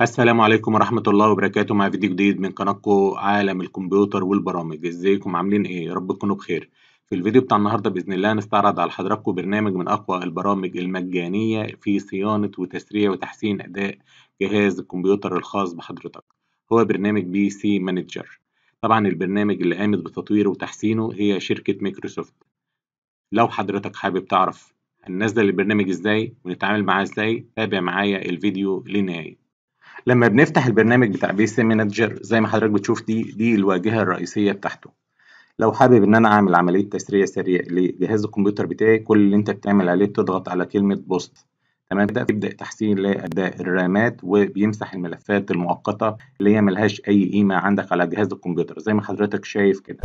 السلام عليكم ورحمة الله وبركاته مع فيديو جديد من قناتكم عالم الكمبيوتر والبرامج ازيكم عاملين ايه رب تكونوا بخير في الفيديو بتاع النهاردة بإذن الله هنستعرض على حضراتكم برنامج من أقوى البرامج المجانية في صيانة وتسريع وتحسين أداء جهاز الكمبيوتر الخاص بحضرتك هو برنامج بي سي مانجر طبعا البرنامج اللي قامت بتطويره وتحسينه هي شركة مايكروسوفت لو حضرتك حابب تعرف هننزل البرنامج ازاي ونتعامل معاه ازاي تابع معايا الفيديو للنهاية لما بنفتح البرنامج بتاع بي سي مانجر زي ما حضرتك بتشوف دي دي الواجهه الرئيسيه بتاعته لو حابب ان انا اعمل عمليه تسريع سريع لجهاز الكمبيوتر بتاعي كل اللي انت بتعمل عليه بتضغط على كلمه بوست تمام ده بيبدا تحسين لاداء الرامات وبيمسح الملفات المؤقته اللي هي ملهاش اي قيمه عندك على جهاز الكمبيوتر زي ما حضرتك شايف كده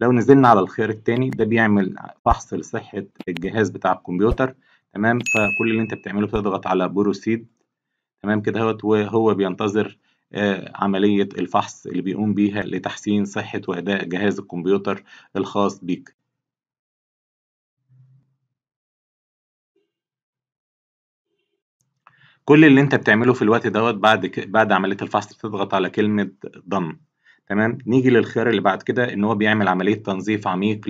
لو نزلنا على الخيار الثاني ده بيعمل فحص لصحه الجهاز بتاع الكمبيوتر تمام فكل اللي انت بتعمله بتضغط على بروسيد تمام كده هوت وهو بينتظر آه، عملية الفحص اللي بيقوم بيها لتحسين صحة وأداء جهاز الكمبيوتر الخاص بيك كل اللي انت بتعمله في الوقت دوت بعد ك... بعد عملية الفحص بتضغط على كلمة ضم تمام نيجي للخيار اللي بعد كده ان هو بيعمل عملية تنظيف عميق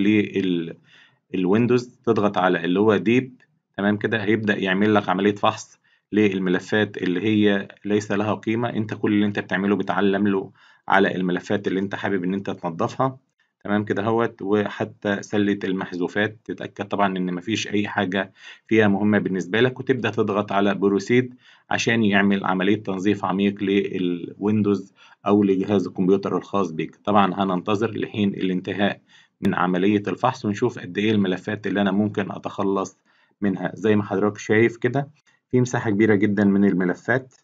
للويندوز تضغط على اللي هو ديب تمام كده هيبدأ يعمل لك عملية فحص للملفات اللي هي ليس لها قيمة انت كل اللي انت بتعمله بتعلم له على الملفات اللي انت حابب ان انت تنظفها تمام كده اهوت وحتى سلة المحذوفات تتأكد طبعا ان مفيش اي حاجة فيها مهمة بالنسبة لك وتبدأ تضغط على بروسيد عشان يعمل عملية تنظيف عميق للويندوز او لجهاز الكمبيوتر الخاص بك طبعا هننتظر لحين الانتهاء من عملية الفحص ونشوف قد ايه الملفات اللي انا ممكن اتخلص منها زي ما حضرتك شايف كده في مساحة كبيرة جدا من الملفات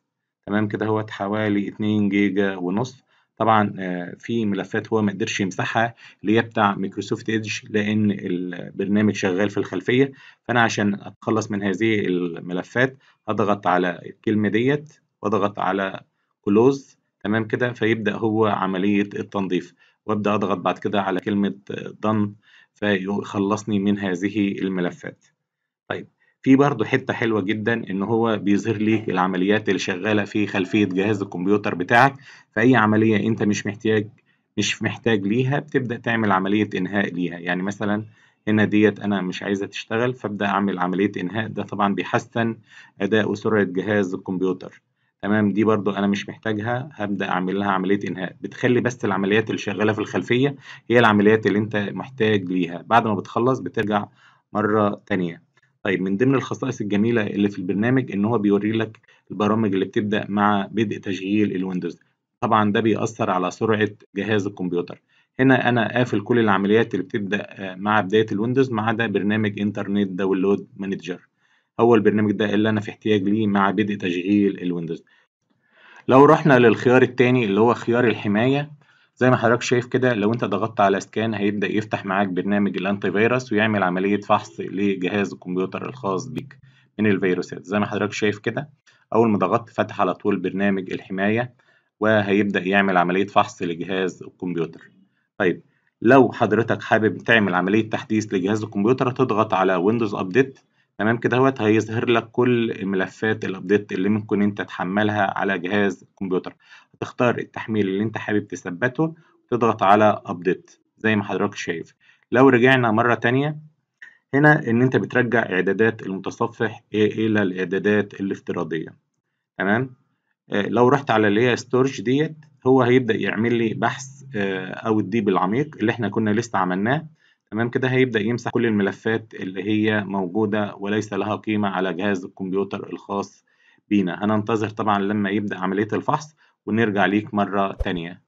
تمام كده هو حوالي 2 جيجا ونص طبعا آه، في ملفات هو ما قدرش يمسحها اللي هي بتاع مايكروسوفت ايدج لان البرنامج شغال في الخلفيه فانا عشان اتخلص من هذه الملفات اضغط على الكلمه ديت واضغط على كلوز تمام كده فيبدا هو عمليه التنظيف وابدا اضغط بعد كده على كلمه دن فيخلصني من هذه الملفات طيب في برضه حته حلوه جدا ان هو بيظهر ليك العمليات اللي شغاله في خلفيه جهاز الكمبيوتر بتاعك فاي عمليه انت مش محتاج مش محتاج ليها بتبدا تعمل عمليه انهاء ليها يعني مثلا هنا ديت انا مش عايزه تشتغل فابدا اعمل عمليه انهاء ده طبعا بيحسن اداء وسرعه جهاز الكمبيوتر تمام دي برضو انا مش محتاجها هبدا اعمل لها عمليه انهاء بتخلي بس العمليات اللي شغاله في الخلفيه هي العمليات اللي انت محتاج ليها بعد ما بتخلص بترجع مره تانية طيب من ضمن الخصائص الجميلة اللي في البرنامج إن هو بيوري لك البرامج اللي بتبدأ مع بدء تشغيل الويندوز طبعا ده بيأثر على سرعة جهاز الكمبيوتر هنا أنا قافل كل العمليات اللي بتبدأ آه، مع بداية الويندوز ما عدا برنامج انترنت داونلود مانجر هو البرنامج ده اللي أنا في احتياج ليه مع بدء تشغيل الويندوز لو رحنا للخيار الثاني اللي هو خيار الحماية زي ما حضرتك شايف كده لو انت ضغطت على سكان هيبدأ يفتح معاك برنامج الانتي فيروس ويعمل عملية فحص لجهاز الكمبيوتر الخاص بيك من الفيروسات زي ما حضرتك شايف كده اول ما ضغطت فتح على طول برنامج الحماية وهيبدأ يعمل عملية فحص لجهاز الكمبيوتر طيب لو حضرتك حابب تعمل عملية تحديث لجهاز الكمبيوتر هتضغط على ويندوز ابديت تمام كده اهوت هيظهر لك كل ملفات الابديت اللي ممكن انت تحملها على جهاز الكمبيوتر تختار التحميل اللي انت حابب تثبته وتضغط على ابديت زي ما حضرتك شايف لو رجعنا مرة تانية هنا ان انت بترجع اعدادات المتصفح الى الاعدادات الافتراضية تمام آه، لو رحت على اللي هي ستورج ديت هو هيبدأ يعمل لي بحث آه، او الديب العميق اللي احنا كنا لسه عملناه تمام كده هيبدأ يمسح كل الملفات اللي هي موجودة وليس لها قيمة على جهاز الكمبيوتر الخاص بينا هننتظر طبعا لما يبدأ عملية الفحص ونرجع ليك مرة تانية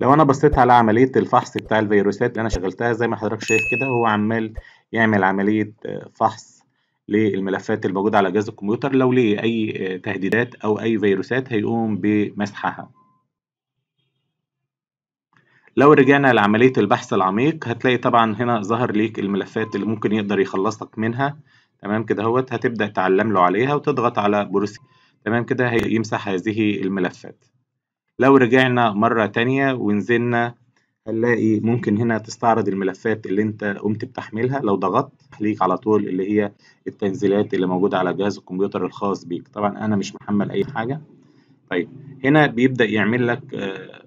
لو انا بصيت على عملية الفحص بتاع الفيروسات اللي انا شغلتها زي ما حضرتك شايف كده هو عمال يعمل عملية آه، فحص للملفات الموجودة على جهاز الكمبيوتر لو ليه اي آه، تهديدات او اي فيروسات هيقوم بمسحها لو رجعنا لعملية البحث العميق هتلاقي طبعا هنا ظهر ليك الملفات اللي ممكن يقدر يخلصك منها تمام كده هوت هتبدأ تعلم له عليها وتضغط على بروسيس تمام كده هيمسح هذه الملفات لو رجعنا مرة تانية ونزلنا هنلاقي ممكن هنا تستعرض الملفات اللي انت قمت بتحملها لو ضغطت ليك على طول اللي هي التنزيلات اللي موجودة على جهاز الكمبيوتر الخاص بيك طبعا انا مش محمل اي حاجة طيب هنا بيبدأ يعمل لك آه،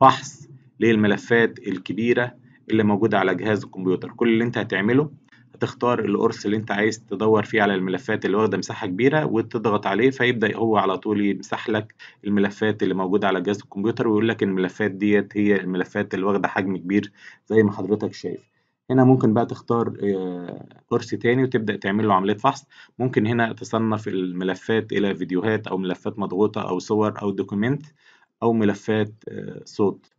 فحص للملفات الكبيرة اللي موجودة على جهاز الكمبيوتر كل اللي انت هتعمله تختار القرص اللي انت عايز تدور فيه على الملفات اللي واخده مساحه كبيره وتضغط عليه فيبدا هو على طول يمسح لك الملفات اللي موجوده على جهاز الكمبيوتر ويقول لك الملفات ديت هي الملفات اللي واخده حجم كبير زي ما حضرتك شايف هنا ممكن بقى تختار آه، قرص تاني وتبدأ تعمل له عملية فحص ممكن هنا تصنف الملفات إلى فيديوهات أو ملفات مضغوطة أو صور أو دوكيمنت أو ملفات آه، صوت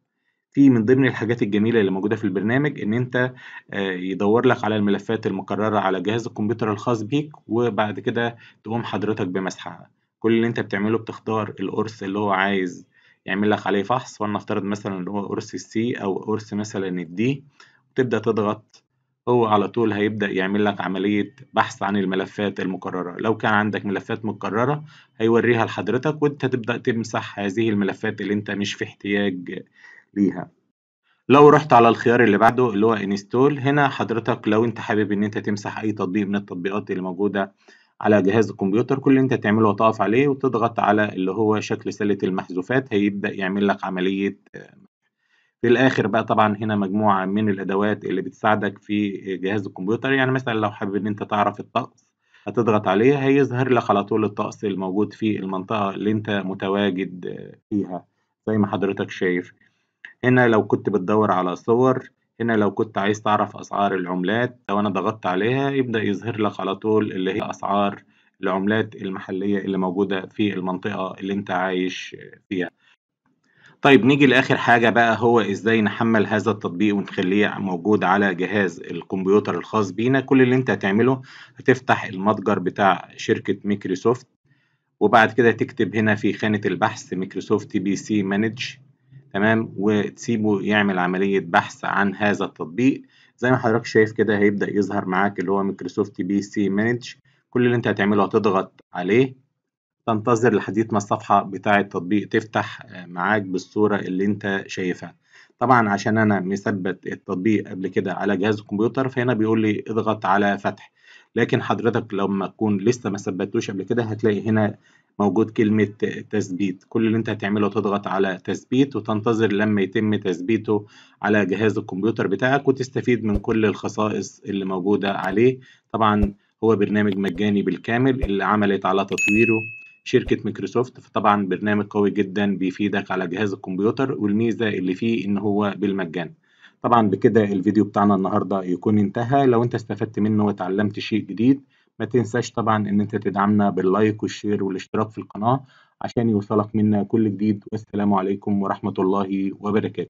في من ضمن الحاجات الجميله اللي موجوده في البرنامج ان انت آه، يدور لك على الملفات المكرره على جهاز الكمبيوتر الخاص بيك وبعد كده تقوم حضرتك بمسحها كل اللي انت بتعمله بتختار القرص اللي هو عايز يعمل لك عليه فحص ولنفترض مثلا اللي هو قرص السي او قرص مثلا الدي وتبدا تضغط هو على طول هيبدأ يعمل لك عملية بحث عن الملفات المكررة لو كان عندك ملفات مكررة هيوريها لحضرتك وانت تبدأ تمسح هذه الملفات اللي انت مش في احتياج ليها لو رحت على الخيار اللي بعده اللي هو انستول هنا حضرتك لو انت حابب ان انت تمسح اي تطبيق من التطبيقات اللي موجوده على جهاز الكمبيوتر كل اللي انت تعمله هتقف عليه وتضغط على اللي هو شكل سله المحذوفات هيبدا يعمل لك عمليه في الاخر بقى طبعا هنا مجموعه من الادوات اللي بتساعدك في جهاز الكمبيوتر يعني مثلا لو حابب ان انت تعرف الطقس هتضغط عليه هيظهر لك على طول الطقس الموجود في المنطقه اللي انت متواجد فيها زي ما حضرتك شايف هنا لو كنت بتدور على صور هنا لو كنت عايز تعرف أسعار العملات لو أنا ضغطت عليها يبدأ يظهر لك على طول اللي هي أسعار العملات المحلية اللي موجودة في المنطقة اللي أنت عايش فيها طيب نيجي لآخر حاجة بقى هو إزاي نحمل هذا التطبيق ونخليه موجود على جهاز الكمبيوتر الخاص بينا كل اللي أنت هتعمله هتفتح المتجر بتاع شركة مايكروسوفت وبعد كده تكتب هنا في خانة البحث مايكروسوفت بي سي مانج تمام وتسيبه يعمل عملية بحث عن هذا التطبيق زي ما حضرتك شايف كده هيبدأ يظهر معاك اللي هو مايكروسوفت بي سي مانج كل اللي انت هتعمله هتضغط عليه تنتظر لحد ما الصفحة بتاع التطبيق تفتح آه، معاك بالصورة اللي انت شايفها طبعا عشان انا مثبت التطبيق قبل كده على جهاز الكمبيوتر فهنا بيقول لي اضغط على فتح لكن حضرتك لما تكون لسه ما ثبتوش قبل كده هتلاقي هنا موجود كلمة تثبيت كل اللي انت هتعمله تضغط على تثبيت وتنتظر لما يتم تثبيته على جهاز الكمبيوتر بتاعك وتستفيد من كل الخصائص اللي موجودة عليه طبعا هو برنامج مجاني بالكامل اللي عملت على تطويره شركة مايكروسوفت فطبعا برنامج قوي جدا بيفيدك على جهاز الكمبيوتر والميزة اللي فيه ان هو بالمجان طبعا بكده الفيديو بتاعنا النهاردة يكون انتهى لو انت استفدت منه وتعلمت شيء جديد ما تنساش طبعا ان انت تدعمنا باللايك والشير والاشتراك في القناة عشان يوصلك منا كل جديد والسلام عليكم ورحمة الله وبركاته